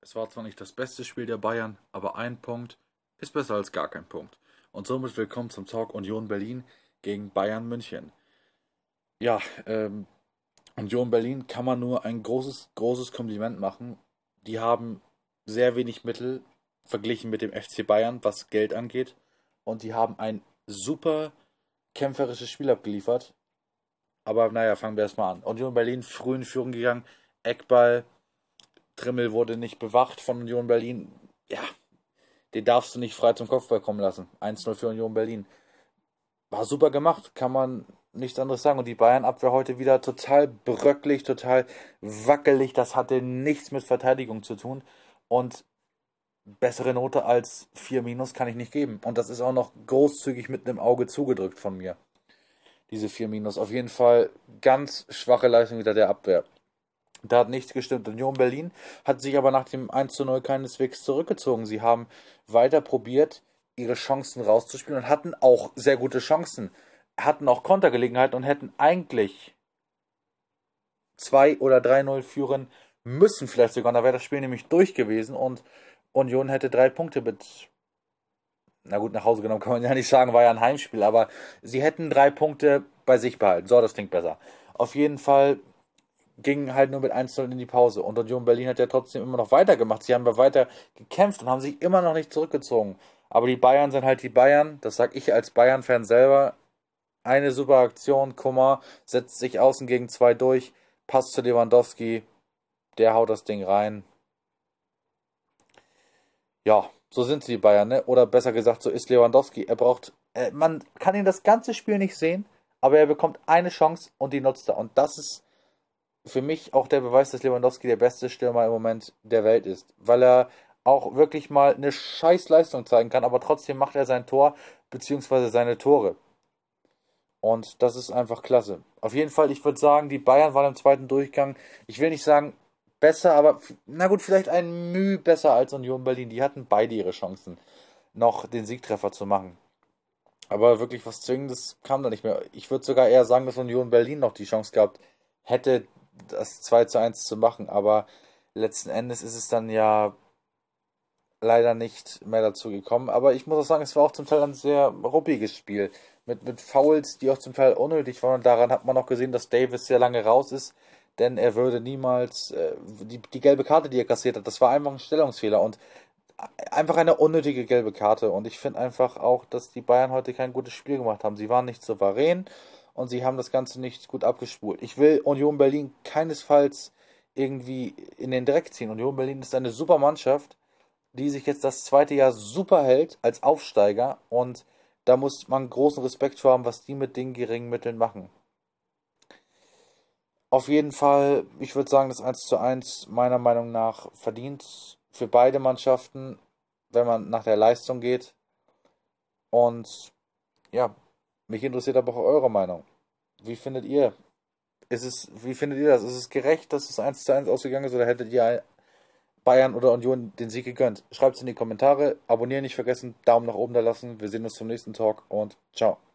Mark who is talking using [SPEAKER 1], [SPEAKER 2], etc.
[SPEAKER 1] Es war zwar nicht das beste Spiel der Bayern, aber ein Punkt ist besser als gar kein Punkt. Und somit willkommen zum Talk Union Berlin gegen Bayern München. Ja, ähm, Union Berlin kann man nur ein großes, großes Kompliment machen. Die haben sehr wenig Mittel verglichen mit dem FC Bayern, was Geld angeht. Und die haben ein super kämpferisches Spiel abgeliefert. Aber naja, fangen wir erstmal an. Union Berlin früh in Führung gegangen. Eckball Trimmel wurde nicht bewacht von Union Berlin. Ja, den darfst du nicht frei zum Kopfball kommen lassen. 1-0 für Union Berlin. War super gemacht, kann man nichts anderes sagen. Und die Bayern-Abwehr heute wieder total bröcklich, total wackelig. Das hatte nichts mit Verteidigung zu tun. Und bessere Note als 4 minus kann ich nicht geben. Und das ist auch noch großzügig mit einem Auge zugedrückt von mir. Diese 4 minus. Auf jeden Fall ganz schwache Leistung wieder der Abwehr. Da hat nichts gestimmt. Union Berlin hat sich aber nach dem 1 zu 0 keineswegs zurückgezogen. Sie haben weiter probiert, ihre Chancen rauszuspielen und hatten auch sehr gute Chancen, hatten auch Kontergelegenheiten und hätten eigentlich 2 oder 3-0 führen müssen, vielleicht sogar. Da wäre das Spiel nämlich durch gewesen und Union hätte drei Punkte mit. Na gut, nach Hause genommen kann man ja nicht sagen, war ja ein Heimspiel, aber sie hätten drei Punkte bei sich behalten. So, das klingt besser. Auf jeden Fall ging halt nur mit 1-0 in die Pause. Und Union Berlin hat ja trotzdem immer noch weitergemacht. Sie haben ja weiter gekämpft und haben sich immer noch nicht zurückgezogen. Aber die Bayern sind halt die Bayern. Das sag ich als Bayern-Fan selber. Eine super Aktion. Kummer setzt sich außen gegen zwei durch. Passt zu Lewandowski. Der haut das Ding rein. Ja, so sind sie die Bayern, ne? Oder besser gesagt, so ist Lewandowski. Er braucht. Äh, man kann ihn das ganze Spiel nicht sehen, aber er bekommt eine Chance und die nutzt er. Und das ist für mich auch der Beweis, dass Lewandowski der beste Stürmer im Moment der Welt ist, weil er auch wirklich mal eine Scheißleistung zeigen kann, aber trotzdem macht er sein Tor bzw. seine Tore. Und das ist einfach klasse. Auf jeden Fall, ich würde sagen, die Bayern waren im zweiten Durchgang, ich will nicht sagen besser, aber na gut, vielleicht ein Müh besser als Union Berlin. Die hatten beide ihre Chancen, noch den Siegtreffer zu machen. Aber wirklich was Zwingendes kam da nicht mehr. Ich würde sogar eher sagen, dass Union Berlin noch die Chance gehabt hätte, das 2 zu 1 zu machen, aber letzten Endes ist es dann ja leider nicht mehr dazu gekommen. Aber ich muss auch sagen, es war auch zum Teil ein sehr ruppiges Spiel. Mit, mit Fouls, die auch zum Teil unnötig waren. Und daran hat man auch gesehen, dass Davis sehr lange raus ist, denn er würde niemals äh, die, die gelbe Karte, die er kassiert hat, das war einfach ein Stellungsfehler. Und einfach eine unnötige gelbe Karte. Und ich finde einfach auch, dass die Bayern heute kein gutes Spiel gemacht haben. Sie waren nicht souverän und sie haben das Ganze nicht gut abgespult. Ich will Union Berlin keinesfalls irgendwie in den Dreck ziehen. Union Berlin ist eine super Mannschaft, die sich jetzt das zweite Jahr super hält als Aufsteiger und da muss man großen Respekt vor haben, was die mit den geringen Mitteln machen. Auf jeden Fall, ich würde sagen, das 1 zu 1 meiner Meinung nach verdient für beide Mannschaften, wenn man nach der Leistung geht. Und ja, mich interessiert aber auch eure Meinung. Wie findet ihr? Ist es, wie findet ihr das? Ist es gerecht, dass es 1 zu 1 ausgegangen ist oder hättet ihr Bayern oder Union den Sieg gegönnt? Schreibt es in die Kommentare, abonnieren nicht vergessen, Daumen nach oben da lassen. Wir sehen uns zum nächsten Talk und ciao.